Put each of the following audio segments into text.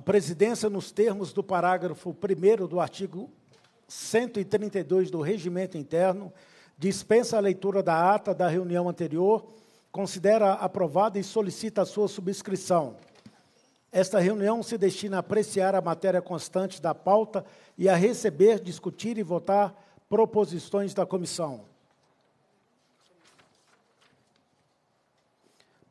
A presidência, nos termos do parágrafo 1 do artigo 132 do Regimento Interno, dispensa a leitura da ata da reunião anterior, considera aprovada e solicita a sua subscrição. Esta reunião se destina a apreciar a matéria constante da pauta e a receber, discutir e votar proposições da comissão.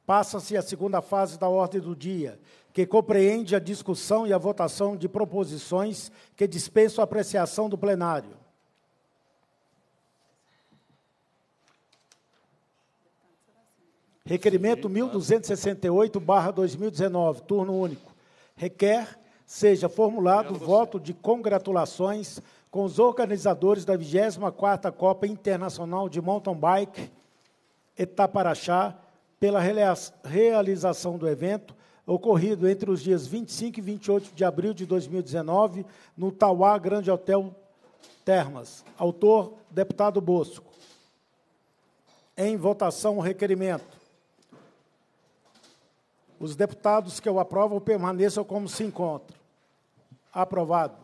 passa-se a segunda fase da ordem do dia, que compreende a discussão e a votação de proposições que dispensam a apreciação do plenário. Requerimento 1268-2019, turno único. Requer seja formulado voto de congratulações com os organizadores da 24ª Copa Internacional de Mountain Bike Etaparaxá, pela realização do evento ocorrido entre os dias 25 e 28 de abril de 2019 no Tauá Grande Hotel Termas. Autor, deputado Bosco. Em votação, o requerimento. Os deputados que o aprovam permaneçam como se encontram. Aprovado.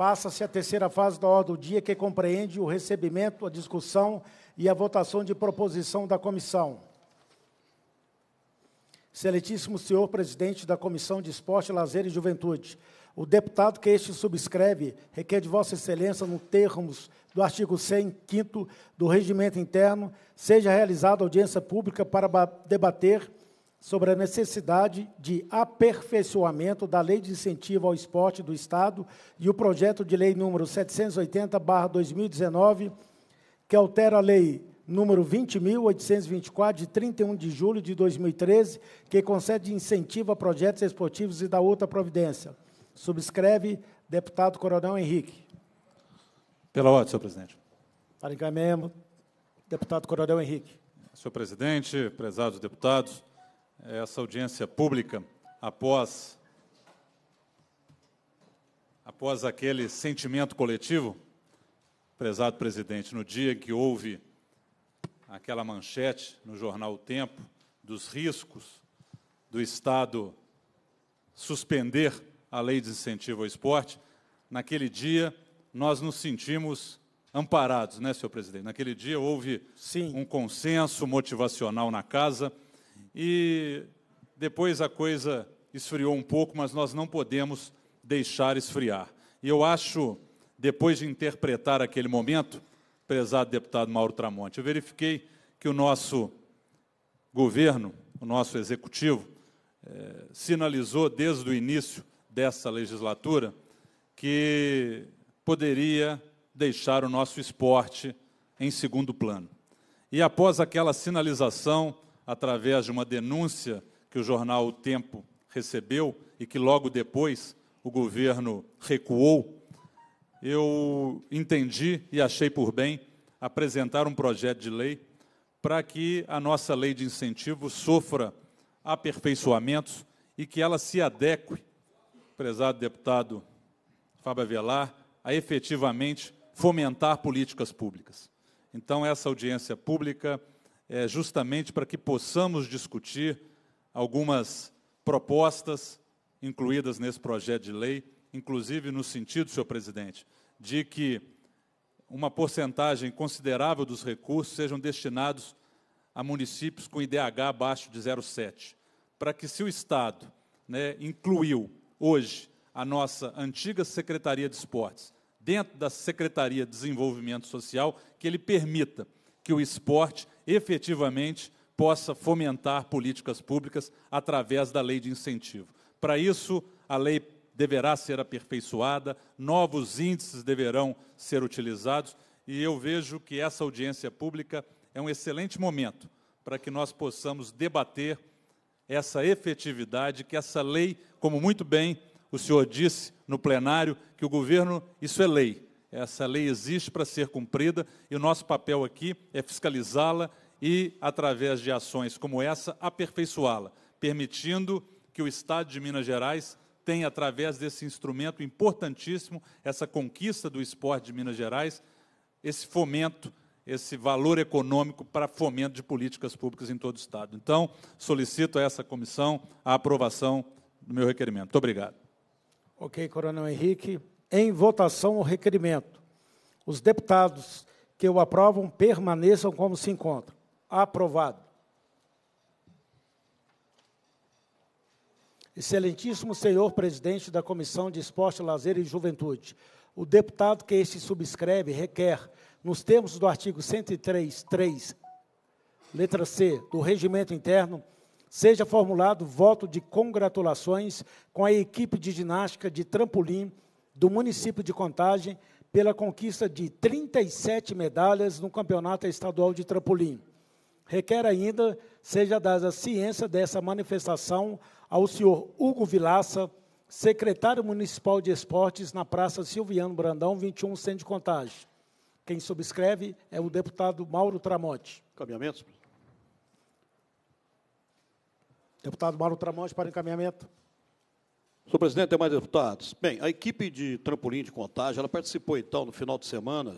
passa-se a terceira fase da ordem do dia, que compreende o recebimento, a discussão e a votação de proposição da comissão. Excelentíssimo senhor presidente da Comissão de Esporte, Lazer e Juventude, o deputado que este subscreve requer de Vossa Excelência, no termos do artigo 100, 5 do Regimento Interno, seja realizada audiência pública para debater sobre a necessidade de aperfeiçoamento da Lei de Incentivo ao Esporte do Estado e o projeto de lei número 780/2019, que altera a lei número 20.824, de 31 de julho de 2013, que concede incentivo a projetos esportivos e da outra providência. Subscreve, deputado Coronel Henrique. Pela ordem, senhor presidente. Para encaminhamento, deputado Coronel Henrique. Senhor presidente, prezados deputados, é essa audiência pública após após aquele sentimento coletivo, prezado presidente, no dia em que houve aquela manchete no jornal O Tempo dos riscos do Estado suspender a lei de incentivo ao esporte, naquele dia nós nos sentimos amparados, né, senhor presidente? Naquele dia houve Sim. um consenso motivacional na casa e depois a coisa esfriou um pouco, mas nós não podemos deixar esfriar. E eu acho, depois de interpretar aquele momento, prezado deputado Mauro Tramonte, eu verifiquei que o nosso governo, o nosso executivo, eh, sinalizou desde o início dessa legislatura que poderia deixar o nosso esporte em segundo plano. E após aquela sinalização através de uma denúncia que o jornal O Tempo recebeu e que logo depois o governo recuou, eu entendi e achei por bem apresentar um projeto de lei para que a nossa lei de incentivo sofra aperfeiçoamentos e que ela se adeque, prezado deputado Fábio Avelar, a efetivamente fomentar políticas públicas. Então, essa audiência pública é, justamente para que possamos discutir algumas propostas incluídas nesse projeto de lei, inclusive no sentido, senhor presidente, de que uma porcentagem considerável dos recursos sejam destinados a municípios com IDH abaixo de 0,7, para que se o Estado né, incluiu hoje a nossa antiga Secretaria de Esportes dentro da Secretaria de Desenvolvimento Social, que ele permita que o esporte efetivamente possa fomentar políticas públicas através da lei de incentivo. Para isso, a lei deverá ser aperfeiçoada, novos índices deverão ser utilizados, e eu vejo que essa audiência pública é um excelente momento para que nós possamos debater essa efetividade que essa lei, como muito bem o senhor disse no plenário, que o governo, isso é lei, essa lei existe para ser cumprida e o nosso papel aqui é fiscalizá-la e, através de ações como essa, aperfeiçoá-la, permitindo que o Estado de Minas Gerais tenha, através desse instrumento importantíssimo, essa conquista do esporte de Minas Gerais, esse fomento, esse valor econômico para fomento de políticas públicas em todo o Estado. Então, solicito a essa comissão a aprovação do meu requerimento. Muito obrigado. Ok, Coronel Henrique. Em votação o requerimento. Os deputados que o aprovam permaneçam como se encontram. Aprovado. Excelentíssimo senhor presidente da Comissão de Esporte, Lazer e Juventude, o deputado que este subscreve requer, nos termos do artigo 103.3, letra C, do Regimento Interno, seja formulado voto de congratulações com a equipe de ginástica de trampolim do município de Contagem pela conquista de 37 medalhas no Campeonato Estadual de Trampolim requer ainda seja dada ciência dessa manifestação ao senhor Hugo Vilaça, secretário municipal de esportes na Praça Silviano Brandão, 21, centro de contagem. Quem subscreve é o deputado Mauro Tramonte. Encaminhamentos. Deputado Mauro Tramonte, para encaminhamento. Senhor presidente, mais deputados. Bem, a equipe de trampolim de contagem, ela participou, então, no final de semana,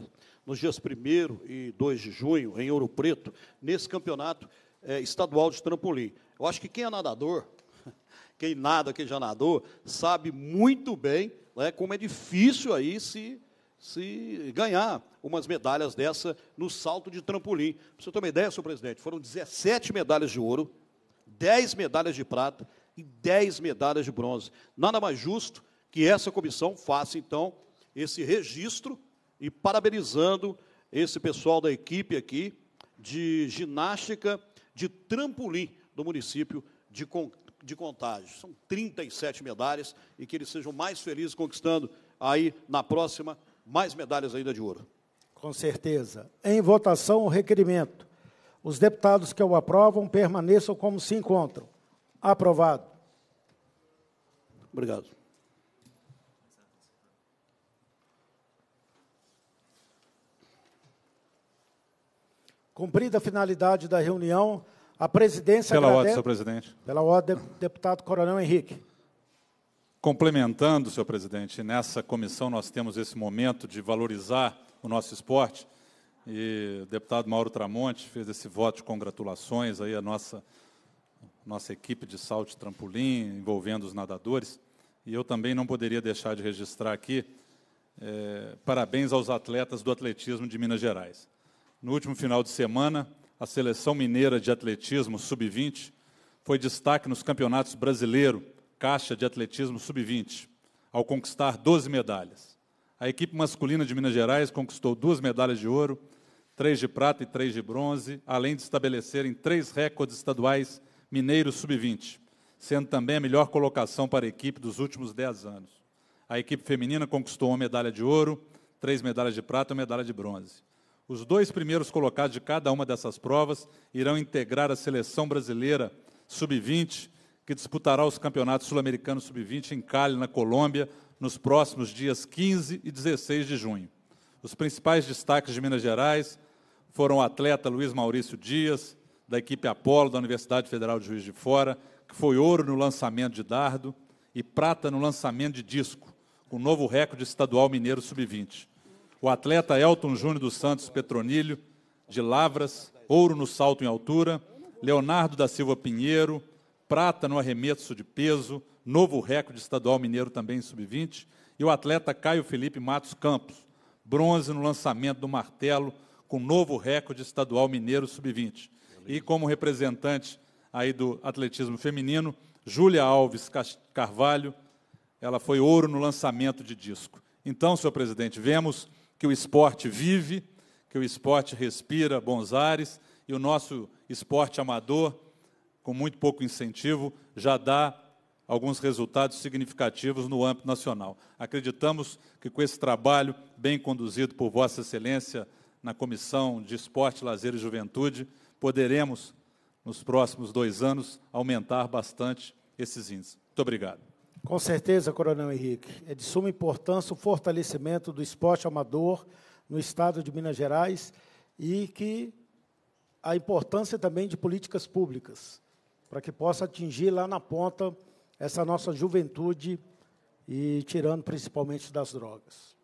nos dias 1 e 2 de junho, em Ouro Preto, nesse campeonato é, estadual de trampolim. Eu acho que quem é nadador, quem nada, quem já nadou, sabe muito bem né, como é difícil aí se, se ganhar umas medalhas dessa no salto de trampolim. Para você ter uma ideia, senhor presidente, foram 17 medalhas de ouro, 10 medalhas de prata e 10 medalhas de bronze. Nada mais justo que essa comissão faça, então, esse registro e parabenizando esse pessoal da equipe aqui de ginástica de trampolim do município de, Con de Contágio. São 37 medalhas e que eles sejam mais felizes conquistando aí na próxima mais medalhas ainda de ouro. Com certeza. Em votação, o requerimento. Os deputados que o aprovam permaneçam como se encontram. Aprovado. Obrigado. Cumprida a finalidade da reunião, a presidência... Pela agradece... ordem, senhor presidente. Pela ordem, deputado Coronel Henrique. Complementando, senhor presidente, nessa comissão nós temos esse momento de valorizar o nosso esporte e o deputado Mauro Tramonte fez esse voto de congratulações aí à nossa, nossa equipe de salto e trampolim, envolvendo os nadadores. E eu também não poderia deixar de registrar aqui é, parabéns aos atletas do atletismo de Minas Gerais. No último final de semana, a seleção mineira de atletismo sub-20 foi destaque nos campeonatos brasileiro Caixa de Atletismo sub-20, ao conquistar 12 medalhas. A equipe masculina de Minas Gerais conquistou duas medalhas de ouro, três de prata e três de bronze, além de estabelecerem três recordes estaduais mineiros sub-20, sendo também a melhor colocação para a equipe dos últimos 10 anos. A equipe feminina conquistou uma medalha de ouro, três medalhas de prata e uma medalha de bronze. Os dois primeiros colocados de cada uma dessas provas irão integrar a seleção brasileira sub-20, que disputará os campeonatos sul-americanos sub-20 em Cali, na Colômbia, nos próximos dias 15 e 16 de junho. Os principais destaques de Minas Gerais foram o atleta Luiz Maurício Dias, da equipe Apolo da Universidade Federal de Juiz de Fora, que foi ouro no lançamento de dardo e prata no lançamento de disco, com novo recorde estadual mineiro sub-20 o atleta Elton Júnior dos Santos Petronilho, de Lavras, ouro no salto em altura, Leonardo da Silva Pinheiro, prata no arremesso de peso, novo recorde estadual mineiro também em sub-20, e o atleta Caio Felipe Matos Campos, bronze no lançamento do martelo, com novo recorde estadual mineiro sub-20. E como representante aí do atletismo feminino, Júlia Alves Carvalho, ela foi ouro no lançamento de disco. Então, senhor presidente, vemos que o esporte vive, que o esporte respira bons ares e o nosso esporte amador, com muito pouco incentivo, já dá alguns resultados significativos no âmbito nacional. Acreditamos que com esse trabalho bem conduzido por Vossa Excelência na Comissão de Esporte, Lazer e Juventude, poderemos, nos próximos dois anos, aumentar bastante esses índices. Muito obrigado. Com certeza, Coronel Henrique. É de suma importância o fortalecimento do esporte amador no estado de Minas Gerais e que a importância também de políticas públicas, para que possa atingir lá na ponta essa nossa juventude e tirando principalmente das drogas.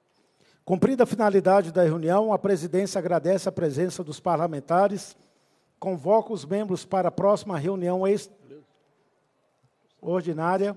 Cumprida a finalidade da reunião, a presidência agradece a presença dos parlamentares, convoca os membros para a próxima reunião ordinária